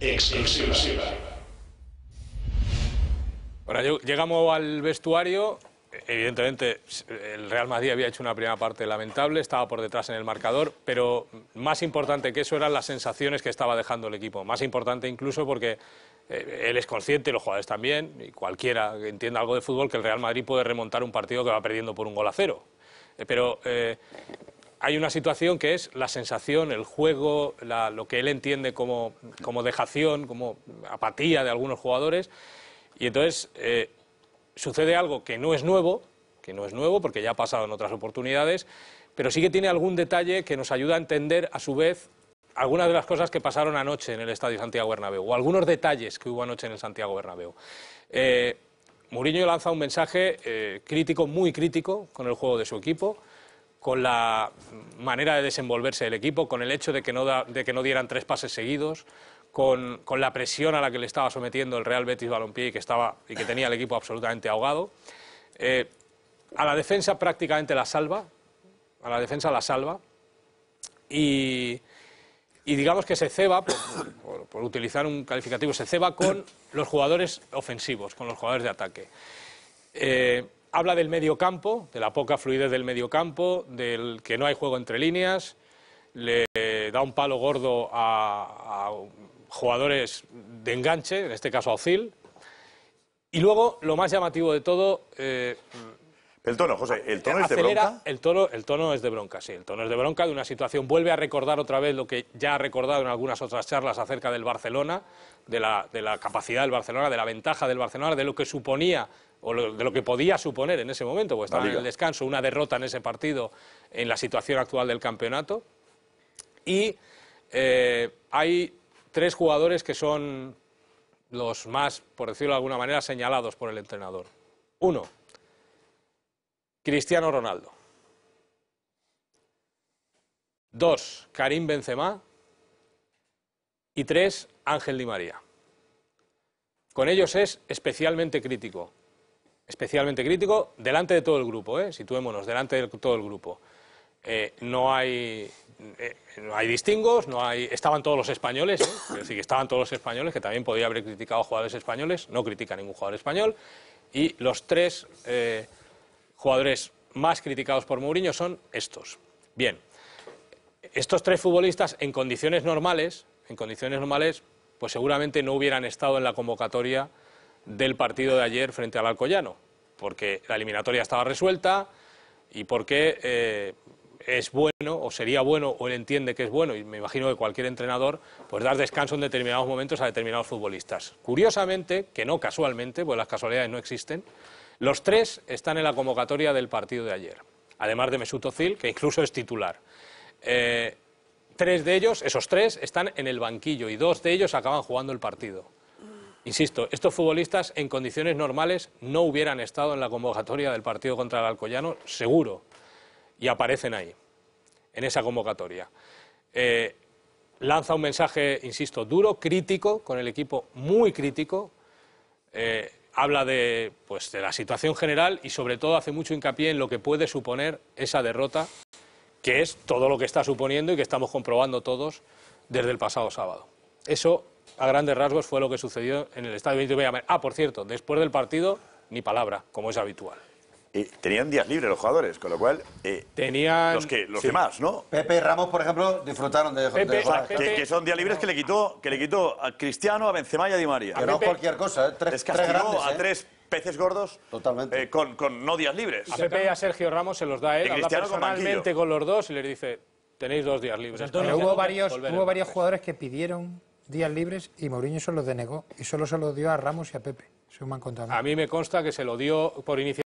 exclusiva. Ahora llegamos al vestuario. Evidentemente, el Real Madrid había hecho una primera parte lamentable, estaba por detrás en el marcador, pero más importante que eso eran las sensaciones que estaba dejando el equipo. Más importante incluso porque eh, él es consciente, los jugadores también, y cualquiera que entienda algo de fútbol, que el Real Madrid puede remontar un partido que va perdiendo por un gol a cero. Eh, pero eh, hay una situación que es la sensación, el juego, lo que él entiende como, dejación, como apatía de algunos jugadores. Y entonces eh, sucede algo que no es nuevo, que no es nuevo porque ya ha pasado en otras oportunidades, pero sí que tiene algún detalle que nos ayuda a entender a su vez algunas de las cosas que pasaron anoche en el Estadio Santiago Bernabéu o algunos detalles que hubo anoche en el Santiago Bernabéu. Eh, Mourinho lanza un mensaje eh, crítico, muy crítico, con el juego de su equipo con la manera de desenvolverse del equipo, con el hecho de que no, de que no dieran tres pases seguidos, con, la presión a la que le estaba sometiendo el Real Betis Balompié y que, estaba, y que tenía el equipo absolutamente ahogado. Eh, a la defensa prácticamente la salva, a la defensa la salva y, digamos que se ceba, por, por, utilizar un calificativo, se ceba con los jugadores ofensivos, con los jugadores de ataque. Eh, habla del medio campo, de la poca fluidez del medio campo, del que no hay juego entre líneas, le da un palo gordo a, jugadores de enganche, en este caso a Ozil. Y luego, lo más llamativo de todo, eh, el tono, José, el tono es de bronca. El tono, el tono es de bronca, sí. El tono es de bronca de una situación. Vuelve a recordar otra vez lo que ya ha recordado en algunas otras charlas acerca del Barcelona, de la, capacidad del Barcelona, de la ventaja del Barcelona, de lo que suponía o de lo que podía suponer en ese momento, porque estaba en el descanso, una derrota en ese partido, en la situación actual del campeonato. Y eh, hay tres jugadores que son los más, por decirlo de alguna manera, señalados por el entrenador. Uno, Cristiano Ronaldo. dos, Karim Benzema. Y tres, Ángel Di María. Con ellos es especialmente crítico. Especialmente crítico delante de todo el grupo, ¿eh? situémonos, delante de todo el grupo. Eh, no, hay, eh, no hay distingos, no hay, estaban todos los españoles, ¿eh? es decir, que estaban todos los españoles, que también podía haber criticado jugadores españoles, no critica ningún jugador español, y los tres jugadores más criticados por Mourinho son estos. Bien, estos tres futbolistas en condiciones normales, en condiciones normales, pues seguramente no hubieran estado en la convocatoria del partido de ayer frente al Alcoyano, porque la eliminatoria estaba resuelta y porque eh, es bueno o sería bueno o él entiende que es bueno y me imagino que cualquier entrenador pues dar descanso en determinados momentos a determinados futbolistas. Curiosamente, que no casualmente, pues las casualidades no existen, los tres están en la convocatoria del partido de ayer, además de Mesut Özil, que incluso es titular. Eh, tres de ellos, esos tres, están en el banquillo y dos de ellos acaban jugando el partido. Insisto, estos futbolistas en condiciones normales no hubieran estado en la convocatoria del partido contra el Alcoyano, seguro, y aparecen ahí, en esa convocatoria. Eh, lanza un mensaje, insisto, duro, crítico, con el equipo muy crítico. Eh, habla de, pues, de la situación general y sobre todo hace mucho hincapié en lo que puede suponer esa derrota, que es todo lo que está suponiendo y que estamos comprobando todos desde el pasado sábado. Eso, a grandes rasgos, fue lo que sucedió en el Estadio de de Ah, por cierto, después del partido, ni palabra, como es habitual. Eh, tenían días libres los jugadores, con lo cual eh, los que los demás, ¿no? Pepe y Ramos, por ejemplo, disfrutaron de, que, son días libres que le quitó que le quitó a Cristiano, a Benzema y a Di María. Que no cualquier cosa, ¿eh? tres, a tres peces gordos Totalmente. con, no días libres. A Pepe y a Sergio Ramos se los da él, habla personalmente con, los dos y les dice, tenéis dos días libres. Pues hubo, varios, varios jugadores que pidieron días libres y Mourinho se los denegó y solo se los dio a Ramos y a Pepe. me han contado. A mí me consta que se lo dio por iniciativa.